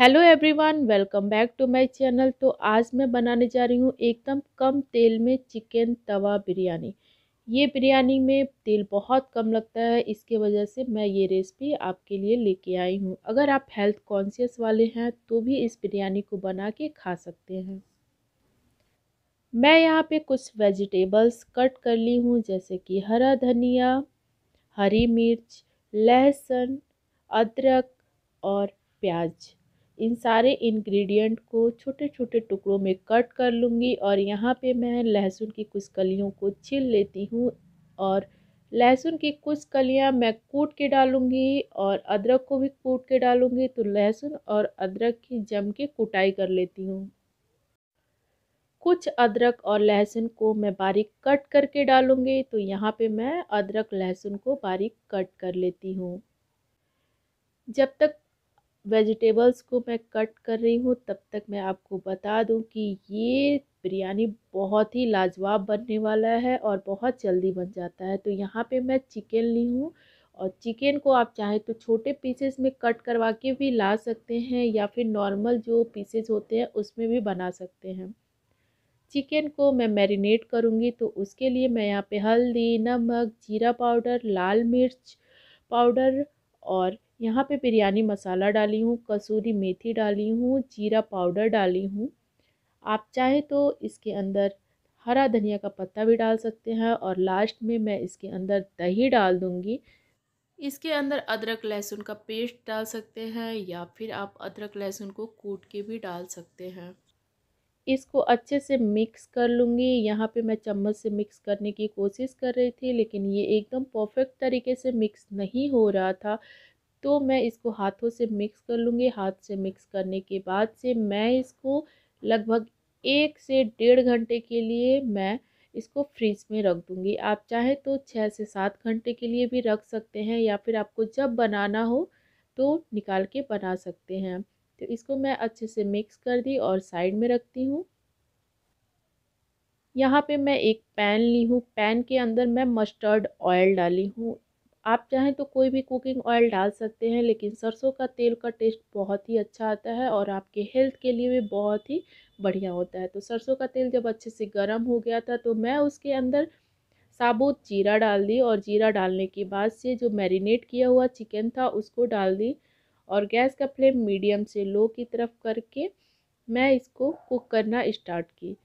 hello everyone welcome back to my channel तो आज मैं बनाने जा रही हूँ एकदम कम तेल में चिकन तवा बिरयानी ये बिरयानी में तेल बहुत कम लगता है इसके वजह से मैं ये रेसिपी आपके लिए लेके आई हूँ अगर आप हेल्थ कॉन्शियस वाले हैं तो भी इस बिरयानी को बना के खा सकते हैं मैं यहाँ पे कुछ वेजिटेबल्स कट कर ली हूँ जैसे कि हरा धनिया हरी मिर्च लहसुन अदरक और प्याज इन सारे इंग्रेडिएंट को छोटे छोटे टुकड़ों में कट कर लूँगी और यहाँ पे मैं लहसुन की कुछ कलियों को छील लेती हूँ और लहसुन की कुछ कलियाँ मैं कूट के डालूँगी और अदरक को भी कूट के डालूँगी तो लहसुन और अदरक की जम के कुटाई कर लेती हूँ कुछ अदरक और लहसुन को मैं बारीक कट करके डालूँगी तो यहाँ पे मैं अदरक लहसुन को बारीक कट कर लेती हूँ जब तक वेजिटेबल्स को मैं कट कर रही हूँ तब तक मैं आपको बता दूँ कि ये बिरयानी बहुत ही लाजवाब बनने वाला है और बहुत जल्दी बन जाता है तो यहाँ पे मैं चिकन ली हूँ और चिकन को आप चाहें तो छोटे पीसेस में कट करवा के भी ला सकते हैं या फिर नॉर्मल जो पीसेस होते हैं उसमें भी बना सकते हैं चिकन को मैं मैरिनेट करूँगी तो उसके लिए मैं यहाँ पे हल्दी नमक जीरा पाउडर लाल मिर्च पाउडर और यहाँ पे बिरयानी मसाला डाली हूँ कसूरी मेथी डाली हूँ जीरा पाउडर डाली हूँ आप चाहे तो इसके अंदर हरा धनिया का पत्ता भी डाल सकते हैं और लास्ट में मैं इसके अंदर दही डाल दूँगी इसके अंदर अदरक लहसुन का पेस्ट डाल सकते हैं या फिर आप अदरक लहसुन को कूट के भी डाल सकते हैं इसको अच्छे से मिक्स कर लूँगी यहाँ पे मैं चम्मच से मिक्स करने की कोशिश कर रही थी लेकिन ये एकदम परफेक्ट तरीके से मिक्स नहीं हो रहा था तो मैं इसको हाथों से मिक्स कर लूँगी हाथ से मिक्स करने के बाद से मैं इसको लगभग एक से डेढ़ घंटे के लिए मैं इसको फ्रिज में रख दूँगी आप चाहे तो छः से सात घंटे के लिए भी रख सकते हैं या फिर आपको जब बनाना हो तो निकाल के बना सकते हैं तो इसको मैं अच्छे से मिक्स कर दी और साइड में रखती हूँ यहाँ पे मैं एक पैन ली हूँ पैन के अंदर मैं मस्टर्ड ऑयल डाली हूँ आप चाहें तो कोई भी कुकिंग ऑयल डाल सकते हैं लेकिन सरसों का तेल का टेस्ट बहुत ही अच्छा आता है और आपके हेल्थ के लिए भी बहुत ही बढ़िया होता है तो सरसों का तेल जब अच्छे से गर्म हो गया था तो मैं उसके अंदर साबुत जीरा डाल दी और जीरा डालने के बाद से जो मैरिनेट किया हुआ चिकन था उसको डाल दी और गैस का फ्लेम मीडियम से लो की तरफ करके मैं इसको कुक करना स्टार्ट की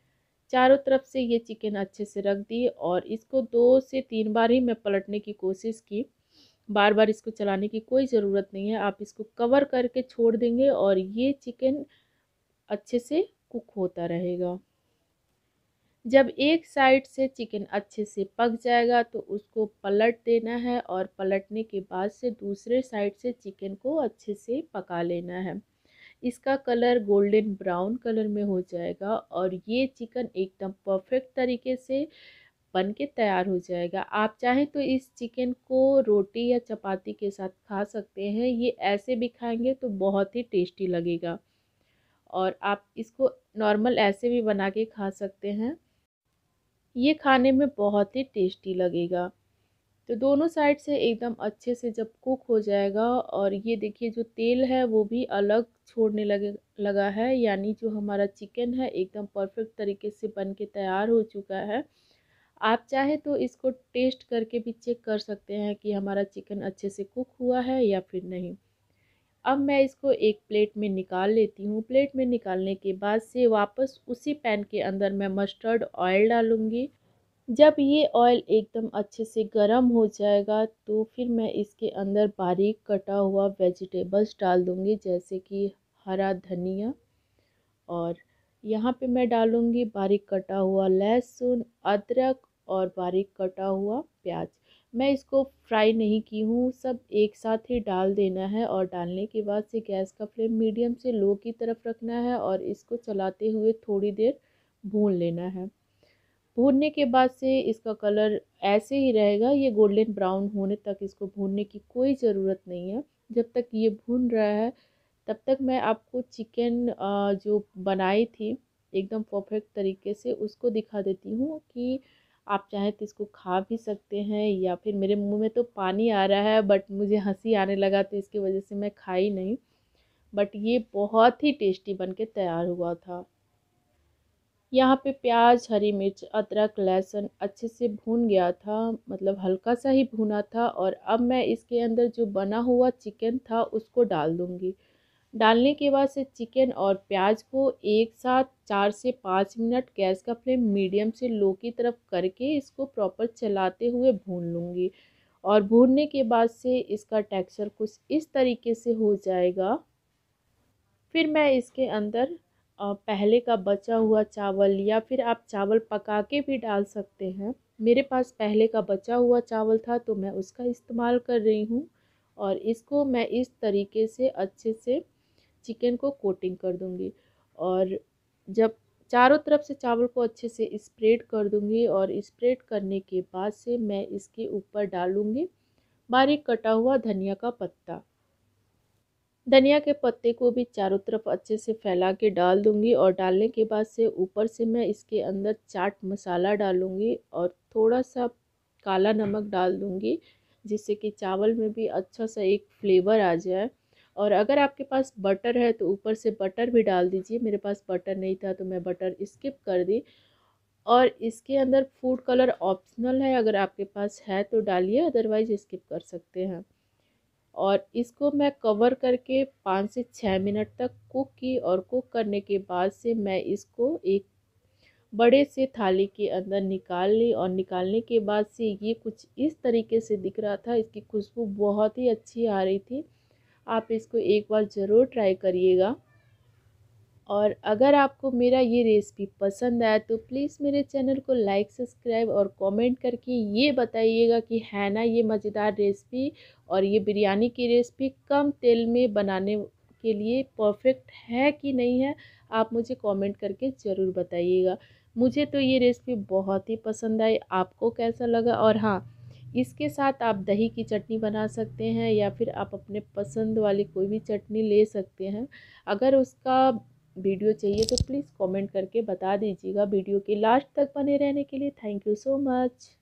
चारों तरफ से ये चिकन अच्छे से रख दी और इसको दो से तीन बार ही मैं पलटने की कोशिश की बार बार इसको चलाने की कोई ज़रूरत नहीं है आप इसको कवर करके छोड़ देंगे और ये चिकन अच्छे से कुक होता रहेगा जब एक साइड से चिकन अच्छे से पक जाएगा तो उसको पलट देना है और पलटने के बाद से दूसरे साइड से चिकन को अच्छे से पका लेना है इसका कलर गोल्डन ब्राउन कलर में हो जाएगा और ये चिकन एकदम परफेक्ट तरीके से बन के तैयार हो जाएगा आप चाहें तो इस चिकन को रोटी या चपाती के साथ खा सकते हैं ये ऐसे भी खाएंगे तो बहुत ही टेस्टी लगेगा और आप इसको नॉर्मल ऐसे भी बना के खा सकते हैं ये खाने में बहुत ही टेस्टी लगेगा तो दोनों साइड से एकदम अच्छे से जब कुक हो जाएगा और ये देखिए जो तेल है वो भी अलग छोड़ने लगे लगा है यानी जो हमारा चिकन है एकदम परफेक्ट तरीके से बन के तैयार हो चुका है आप चाहे तो इसको टेस्ट करके भी चेक कर सकते हैं कि हमारा चिकन अच्छे से कुक हुआ है या फिर नहीं अब मैं इसको एक प्लेट में निकाल लेती हूँ प्लेट में निकालने के बाद से वापस उसी पैन के अंदर मैं मस्टर्ड ऑयल डालूँगी जब ये ऑयल एकदम अच्छे से गर्म हो जाएगा तो फिर मैं इसके अंदर बारीक कटा हुआ वेजिटेबल्स डाल दूँगी जैसे कि हरा धनिया और यहाँ पे मैं डालूँगी बारीक कटा हुआ लहसुन अदरक और बारीक कटा हुआ प्याज मैं इसको फ्राई नहीं की हूँ सब एक साथ ही डाल देना है और डालने के बाद से गैस का फ्लेम मीडियम से लो की तरफ रखना है और इसको चलाते हुए थोड़ी देर भून लेना है भूनने के बाद से इसका कलर ऐसे ही रहेगा ये गोल्डन ब्राउन होने तक इसको भूनने की कोई ज़रूरत नहीं है जब तक ये भून रहा है तब तक मैं आपको चिकन जो बनाई थी एकदम परफेक्ट तरीके से उसको दिखा देती हूँ कि आप चाहे तो इसको खा भी सकते हैं या फिर मेरे मुंह में तो पानी आ रहा है बट मुझे हंसी आने लगा तो इसकी वजह से मैं खाई नहीं बट ये बहुत ही टेस्टी बन के तैयार हुआ था यहाँ पे प्याज हरी मिर्च अदरक लहसुन अच्छे से भून गया था मतलब हल्का सा ही भुना था और अब मैं इसके अंदर जो बना हुआ चिकन था उसको डाल दूँगी डालने के बाद से चिकन और प्याज को एक साथ चार से पाँच मिनट गैस का फ्लेम मीडियम से लो की तरफ करके इसको प्रॉपर चलाते हुए भून लूँगी और भूनने के बाद से इसका टेक्सचर कुछ इस तरीके से हो जाएगा फिर मैं इसके अंदर पहले का बचा हुआ चावल या फिर आप चावल पका के भी डाल सकते हैं मेरे पास पहले का बचा हुआ चावल था तो मैं उसका इस्तेमाल कर रही हूँ और इसको मैं इस तरीके से अच्छे से चिकन को कोटिंग कर दूँगी और जब चारों तरफ से चावल को अच्छे से स्प्रेड कर दूँगी और स्प्रेड करने के बाद से मैं इसके ऊपर डालूँगी बारीक कटा हुआ धनिया का पत्ता धनिया के पत्ते को भी चारों तरफ अच्छे से फैला के डाल दूंगी और डालने के बाद से ऊपर से मैं इसके अंदर चाट मसाला डालूंगी और थोड़ा सा काला नमक डाल दूंगी जिससे कि चावल में भी अच्छा सा एक फ्लेवर आ जाए और अगर आपके पास बटर है तो ऊपर से बटर भी डाल दीजिए मेरे पास बटर नहीं था तो मैं बटर स्किप कर दी और इसके अंदर फूड कलर ऑप्शनल है अगर आपके पास है तो डालिए अदरवाइज़ स्किप कर सकते हैं और इसको मैं कवर करके पाँच से छः मिनट तक कुक की और कुक करने के बाद से मैं इसको एक बड़े से थाली के अंदर निकाल ली और निकालने के बाद से ये कुछ इस तरीके से दिख रहा था इसकी खुशबू बहुत ही अच्छी आ रही थी आप इसको एक बार ज़रूर ट्राई करिएगा और अगर आपको मेरा ये रेसिपी पसंद आया तो प्लीज़ मेरे चैनल को लाइक सब्सक्राइब और कमेंट करके ये बताइएगा कि है ना ये मज़ेदार रेसिपी और ये बिरयानी की रेसिपी कम तेल में बनाने के लिए परफेक्ट है कि नहीं है आप मुझे कमेंट करके ज़रूर बताइएगा मुझे तो ये रेसिपी बहुत ही पसंद आई आपको कैसा लगा और हाँ इसके साथ आप दही की चटनी बना सकते हैं या फिर आप अपने पसंद वाली कोई भी चटनी ले सकते हैं अगर उसका वीडियो चाहिए तो प्लीज़ कमेंट करके बता दीजिएगा वीडियो के लास्ट तक बने रहने के लिए थैंक यू सो मच